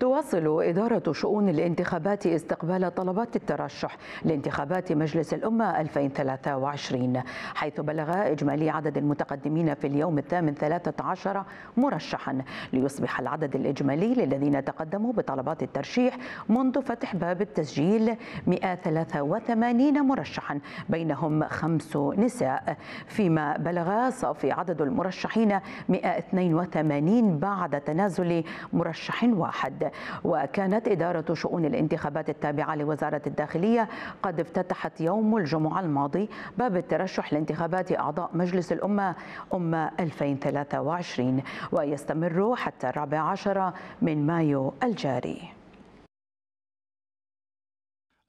تواصل إدارة شؤون الانتخابات استقبال طلبات الترشح لانتخابات مجلس الأمة 2023 حيث بلغ إجمالي عدد المتقدمين في اليوم الثامن 13 مرشحا ليصبح العدد الإجمالي للذين تقدموا بطلبات الترشيح منذ فتح باب التسجيل 183 مرشحا بينهم خمس نساء فيما بلغ صافي عدد المرشحين 182 بعد تنازل مرشح واحد وكانت إدارة شؤون الانتخابات التابعة لوزارة الداخلية قد افتتحت يوم الجمعة الماضي باب الترشح لانتخابات أعضاء مجلس الأمة أمة 2023 ويستمر حتى الرابع عشر من مايو الجاري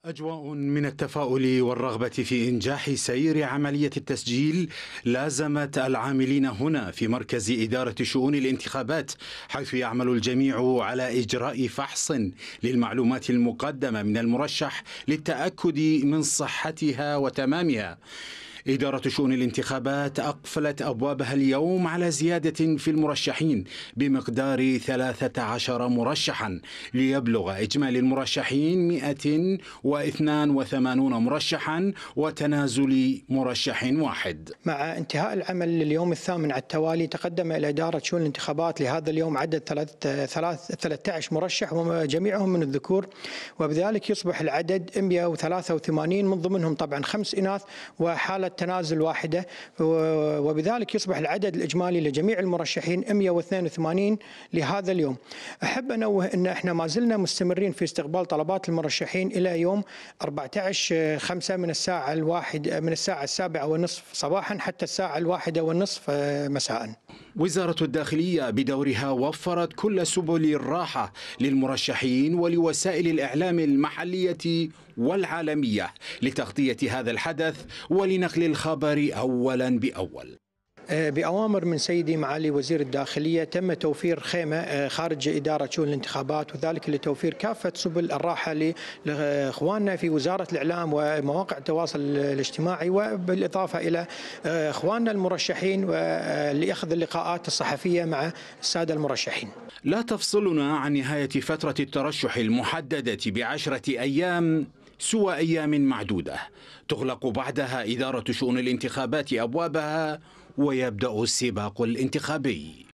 أجواء من التفاؤل والرغبة في إنجاح سير عملية التسجيل لازمت العاملين هنا في مركز إدارة شؤون الانتخابات حيث يعمل الجميع على إجراء فحص للمعلومات المقدمة من المرشح للتأكد من صحتها وتمامها إدارة شؤون الانتخابات أقفلت أبوابها اليوم على زيادة في المرشحين بمقدار 13 مرشحا ليبلغ إجمالي المرشحين 182 مرشحا وتنازل مرشح واحد مع انتهاء العمل لليوم الثامن على التوالي تقدم إلى إدارة شؤون الانتخابات لهذا اليوم عدد 13 مرشح وجميعهم من الذكور وبذلك يصبح العدد 183 من ضمنهم طبعا خمس إناث وحالة تنازل واحدة وبذلك يصبح العدد الإجمالي لجميع المرشحين 182 لهذا اليوم أحب أنوه أن إحنا ما زلنا مستمرين في استقبال طلبات المرشحين إلى يوم 14 5 من الساعة الواحد من الساعة السابعة والنصف صباحا حتى الساعة الواحدة والنصف مساء وزارة الداخلية بدورها وفرت كل سبل الراحة للمرشحين ولوسائل الإعلام المحلية والعالمية لتغطية هذا الحدث ولنقل الخبر أولا بأول آه، بأوامر من سيدي معالي وزير الداخلية تم توفير خيمة آه، خارج إدارة شؤون الانتخابات وذلك لتوفير كافة سبل الراحة لإخواننا في وزارة الإعلام ومواقع التواصل الاجتماعي وبالإضافة إلى آه، إخواننا المرشحين لأخذ اللقاءات الصحفية مع السادة المرشحين لا تفصلنا عن نهاية فترة الترشح المحددة بعشرة أيام سوى أيام معدودة تغلق بعدها إدارة شؤون الانتخابات أبوابها ويبدأ السباق الانتخابي